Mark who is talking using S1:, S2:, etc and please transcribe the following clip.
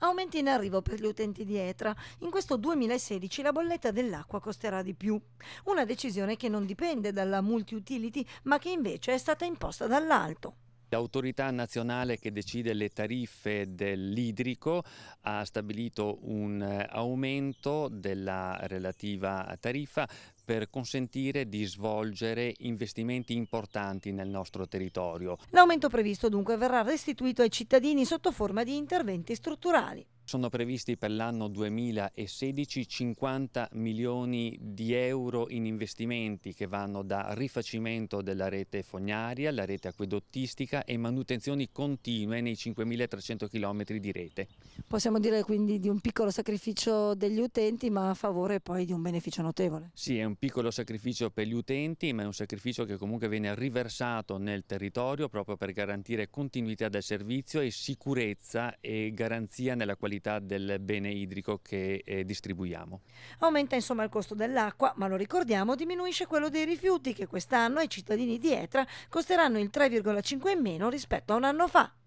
S1: aumenti in arrivo per gli utenti di ETRA. In questo 2016 la bolletta dell'acqua costerà di più. Una decisione che non dipende dalla multi-utility, ma che invece è stata imposta dall'alto.
S2: L'autorità nazionale che decide le tariffe dell'idrico ha stabilito un eh, aumento della relativa tariffa per consentire di svolgere investimenti importanti nel nostro territorio.
S1: L'aumento previsto dunque verrà restituito ai cittadini sotto forma di interventi strutturali.
S2: Sono previsti per l'anno 2016 50 milioni di euro in investimenti che vanno da rifacimento della rete fognaria, la rete acquedottistica e manutenzioni continue nei 5.300 km di rete.
S1: Possiamo dire quindi di un piccolo sacrificio degli utenti ma a favore poi di un beneficio notevole.
S2: Sì, è un piccolo sacrificio per gli utenti ma è un sacrificio che comunque viene riversato nel territorio proprio per garantire continuità del servizio e sicurezza e garanzia nella qualità qualità del bene idrico che eh, distribuiamo.
S1: Aumenta insomma il costo dell'acqua, ma lo ricordiamo diminuisce quello dei rifiuti che quest'anno ai cittadini di Etra costeranno il 3,5 in meno rispetto a un anno fa.